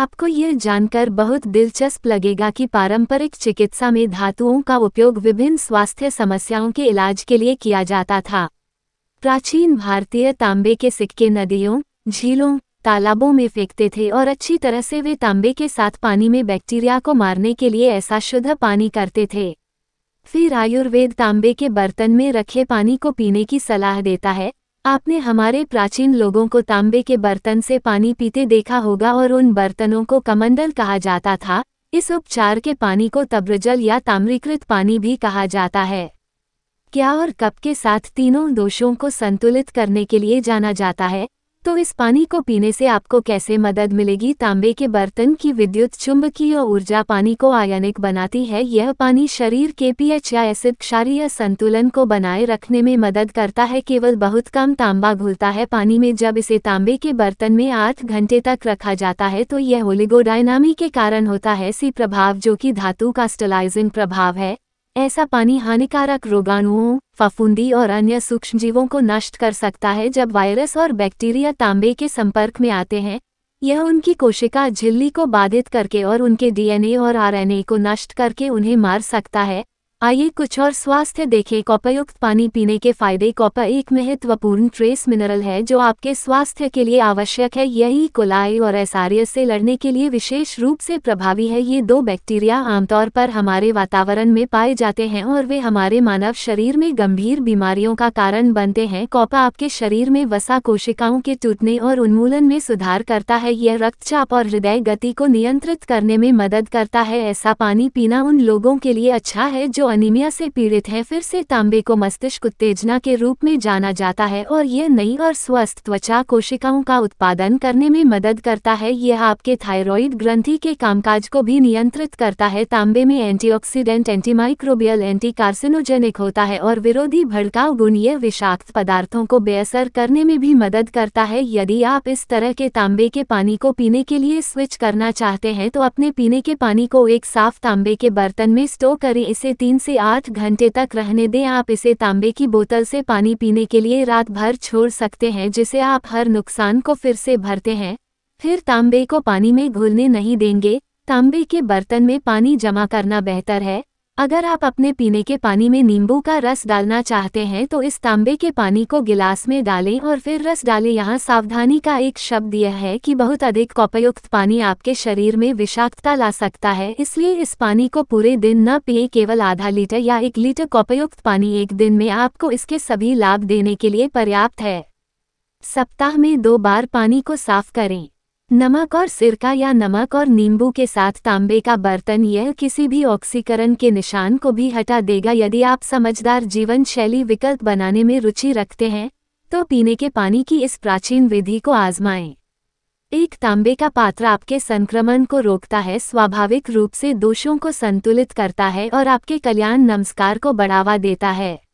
आपको यह जानकर बहुत दिलचस्प लगेगा कि पारंपरिक चिकित्सा में धातुओं का उपयोग विभिन्न स्वास्थ्य समस्याओं के इलाज के लिए किया जाता था प्राचीन भारतीय तांबे के सिक्के नदियों झीलों तालाबों में फेंकते थे और अच्छी तरह से वे तांबे के साथ पानी में बैक्टीरिया को मारने के लिए ऐसा शुद्ध पानी करते थे फिर आयुर्वेद तांबे के बर्तन में रखे पानी को पीने की सलाह देता है आपने हमारे प्राचीन लोगों को तांबे के बर्तन से पानी पीते देखा होगा और उन बर्तनों को कमंडल कहा जाता था इस उपचार के पानी को तब्रजल या ताम्रीकृत पानी भी कहा जाता है क्या और कप के साथ तीनों दोषों को संतुलित करने के लिए जाना जाता है तो इस पानी को पीने से आपको कैसे मदद मिलेगी तांबे के बर्तन की विद्युत चुंबकीय ऊर्जा पानी को आयनिक बनाती है यह पानी शरीर के पीएच या एसिड क्षारीय संतुलन को बनाए रखने में मदद करता है केवल बहुत कम तांबा घुलता है पानी में जब इसे तांबे के बर्तन में आठ घंटे तक रखा जाता है तो यह होलिगोडायनामी के कारण होता है सी प्रभाव जो की धातु का स्टलाइजिंग प्रभाव है ऐसा पानी हानिकारक रोगाणुओं फफूंदी और अन्य सूक्ष्मजीवों को नष्ट कर सकता है जब वायरस और बैक्टीरिया तांबे के संपर्क में आते हैं यह उनकी कोशिका झिल्ली को बाधित करके और उनके डीएनए और आरएनए को नष्ट करके उन्हें मार सकता है आइए कुछ और स्वास्थ्य देखें कॉपरयुक्त पानी पीने के फायदे कॉपर एक महत्वपूर्ण ट्रेस मिनरल है जो आपके स्वास्थ्य के लिए आवश्यक है यही कोलाई और एसारियस से लड़ने के लिए विशेष रूप से प्रभावी है ये दो बैक्टीरिया आमतौर पर हमारे वातावरण में पाए जाते हैं और वे हमारे मानव शरीर में गंभीर बीमारियों का कारण बनते हैं कॉपर आपके शरीर में वसा कोशिकाओं के टूटने और उन्मूलन में सुधार करता है यह रक्तचाप और हृदय गति को नियंत्रित करने में मदद करता है ऐसा पानी पीना उन लोगों के लिए अच्छा है जो एनीमिया से पीड़ित है फिर से तांबे को मस्तिष्क उत्तेजना के रूप में जाना जाता है और यह नई और स्वस्थ त्वचा कोशिकाओं का उत्पादन करने में मदद करता है यह आपके थायराइड ग्रंथि के कामकाज को भी नियंत्रित करता है तांबे में एंटीऑक्सीडेंट एंटीमाइक्रोबियल एंटी कार्सिनोजेनिक होता है और विरोधी भड़काव गुण यह विषाक्त पदार्थों को बेअसर करने में भी मदद करता है यदि आप इस तरह के तांबे के पानी को पीने के लिए स्विच करना चाहते हैं तो अपने पीने के पानी को एक साफ तांबे के बर्तन में स्टोर करें इसे तीन से आठ घंटे तक रहने दें आप इसे तांबे की बोतल से पानी पीने के लिए रात भर छोड़ सकते हैं जिसे आप हर नुकसान को फिर से भरते हैं फिर तांबे को पानी में घुलने नहीं देंगे तांबे के बर्तन में पानी जमा करना बेहतर है अगर आप अपने पीने के पानी में नींबू का रस डालना चाहते हैं तो इस तांबे के पानी को गिलास में डालें और फिर रस डालें यहाँ सावधानी का एक शब्द यह है कि बहुत अधिक कॉपयुक्त पानी आपके शरीर में विषाक्तता ला सकता है इसलिए इस पानी को पूरे दिन न पिए केवल आधा लीटर या एक लीटर कॉपयुक्त पानी एक दिन में आपको इसके सभी लाभ देने के लिए पर्याप्त है सप्ताह में दो बार पानी को साफ करें नमक और सिरका या नमक और नींबू के साथ तांबे का बर्तन यह किसी भी ऑक्सीकरण के निशान को भी हटा देगा यदि आप समझदार जीवन शैली विकल्प बनाने में रुचि रखते हैं तो पीने के पानी की इस प्राचीन विधि को आजमाएं एक तांबे का पात्र आपके संक्रमण को रोकता है स्वाभाविक रूप से दोषों को संतुलित करता है और आपके कल्याण नमस्कार को बढ़ावा देता है